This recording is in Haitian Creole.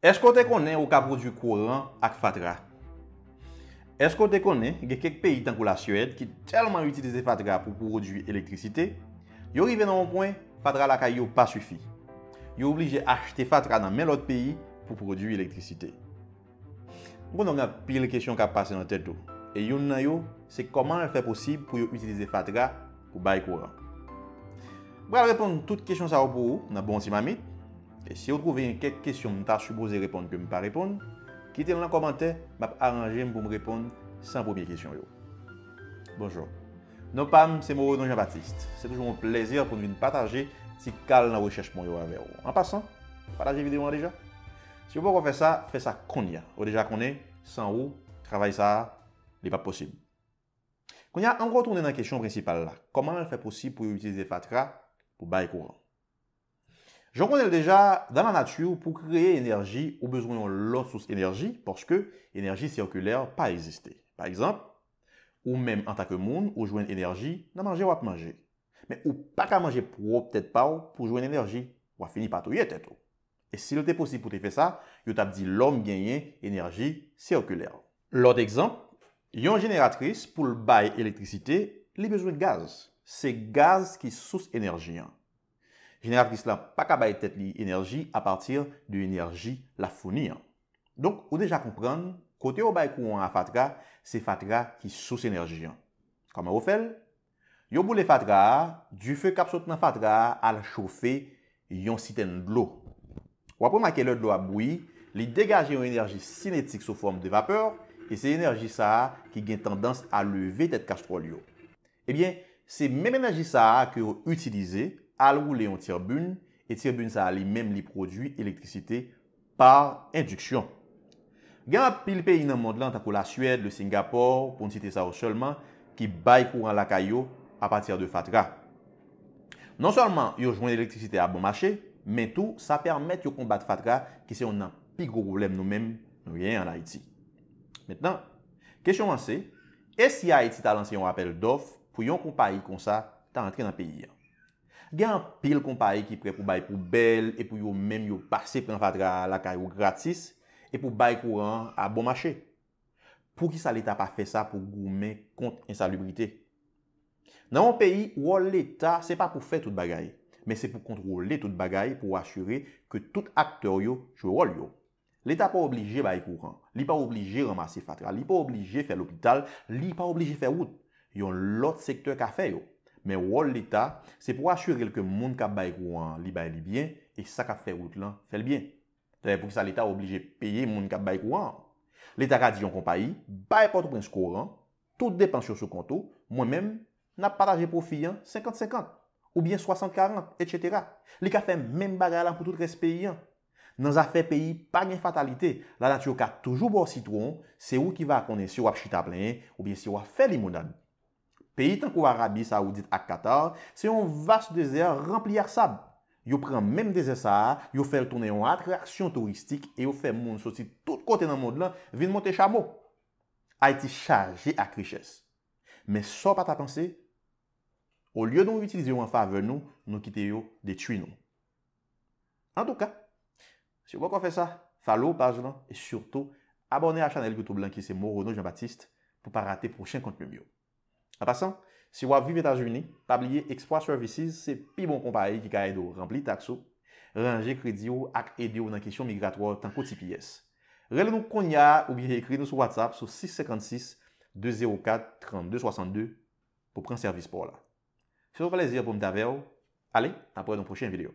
Esko te konen ou ka prodwi kouran ak fatra? Esko te konen ge kek peyi tankou la Syed ki telman utilize fatra pou prodwi elektrisite? Yo rive nan ou kwen, fatra la ka yo pa sufi. Yo oblije achete fatra nan men lot peyi pou prodwi elektrisite. Mwen nou nga pil kesyon ka pase nan tete ou. E yon nan yo, se koman lè fè posib pou yo utilize fatra pou bay kouran? Mwen al repon tout kesyon sa ou pou ou nan bon si mamit. Et si vous trouvez quelques questions que vous supposé répondre que je ne pas répondre, quittez dans les commentaires, je vais pour me répondre sans première question. Bonjour. Non, Pam, c'est nom Jean-Baptiste. C'est toujours un plaisir pour nous partager si calme dans la recherche pour avec vous. En passant, partagez vidéo hein, déjà. Si vous ne pouvez pas faire ça, faites ça qu'on y Vous déjà qu'on est, sans vous, travail ça, n'est pas possible. Qu'on y a dans la question principale là. Comment elle fait possible pour utiliser Fatra pour bailler courant? Je connais déjà dans la nature pour créer énergie ou besoin l'autre source énergie parce que énergie circulaire pas existé. Par exemple, ou même en tant que monde ou jouer énergie pour manger ou à manger. Mais ou pas qu'à manger propre peut-être pas pour jouer énergie ou à finir par tout tête. Et si était possible pour faire ça, tu t'a dit l'homme gagne énergie circulaire. L'autre exemple, une génératrice pour le bail électricité, les besoin de gaz. C'est gaz qui source énergie. Hein. Genera ki slan pa ka bay tet li enerji a partir de enerji la founi an. Donk, ou deja kompran, kote ou bay kou an a fatra, se fatra ki souse enerji an. Kama ou fel? Yo boule fatra, du fe kapsot nan fatra al chofe yon siten dlo. Ou apon ma ke le dlo aboui, li degaje yon enerji sinetik sou form de vapeur e se enerji sa ki gen tendans a leve tet kastrol yo. Ebyen, eh se men enerji sa ki ou utilize, alwou le yon tirboun, et tirboun sa li mem li prodwi elektrisite par indiksyon. Gan apil peyi nan mond lan tako la Suèd, le Singapour, pou nsite sa ou solman, ki bay pou an lakay yo apatir de fatka. Non solman yo joun elektrisite a bon machè, men tou sa permèt yo kombat fatka ki se yon nan pi go problem nou men nou gen an Haiti. Metnan, kèsyon an se, e si Haiti ta lanse yon apel dof, pou yon kompayi kon sa ta antre nan peyi yon. gen an pil konpaye ki pre pou bay pou bel e pou yo menm yo pase pren fatra lakay ou gratis e pou bay kouran a bon mache. Pou ki sa l'Etat pa fe sa pou gourmet kont insalubrite? Nan an peyi, wò l'Etat se pa pou fe tout bagay, men se pou kontrole tout bagay pou asyre ke tout akteur yo chou rol yo. L'Etat pa oblije bay kouran, li pa oblije ramase fatra, li pa oblije fe l'opital, li pa oblije fe wout. Yo l'ot sektor ka fe yo. men wòl l'Etat se pou asyuril ke moun ka bay kouan li bay libyen e sa ka fè rout lan fèl byen. Tade pou ki sa l'Etat oublije peye moun ka bay kouan. L'Etat ka diyon kompayi, bay pote prins kouran, tout depan syo sou konto, mwen men, nap pataje profi yan 50-50, oubyen 60-40, etc. Li ka fè men bagay lan pou tout respeyi yan. Nan za fè peyi, pa gen fatalite, la natyo ka toujou bo sitwoun, se ou ki va akone si wap chita plen, oubyen si wap fè li moun dan. Fe yi tank ou Arabi Saoudit ak Qatar, se yon vas dezer rempli ak sab. Yo pren menm dezer sa, yo fel tounen yon atre aksyon touristik, e yo fel moun sosi tout kote nan moun dlan, vin moun te chamou. A iti charje ak riches. Men so pa ta panse, ou lyo nou yotilize yon anfa ave nou, nou kite yon detui nou. An tou ka, si yo wakon fe sa, falo, paz lan, e surtout abone a chanel Youtube lanki se Morono Jean-Baptiste pou pa rate prochenk konti myon. Na pasan, si wap vive Etats-Unis, pabliye Express Services se pi bon kompaye ki ka edo rempli takso, reanje kredi ou ak edi ou nan kesyon migratoi tanko TPS. Relen nou konya ou bi reekri nou sou WhatsApp sou 656-204-3262 pou pren servis pou ala. Se wap lezir pou mdave ou, ale, apre don prochen videyo.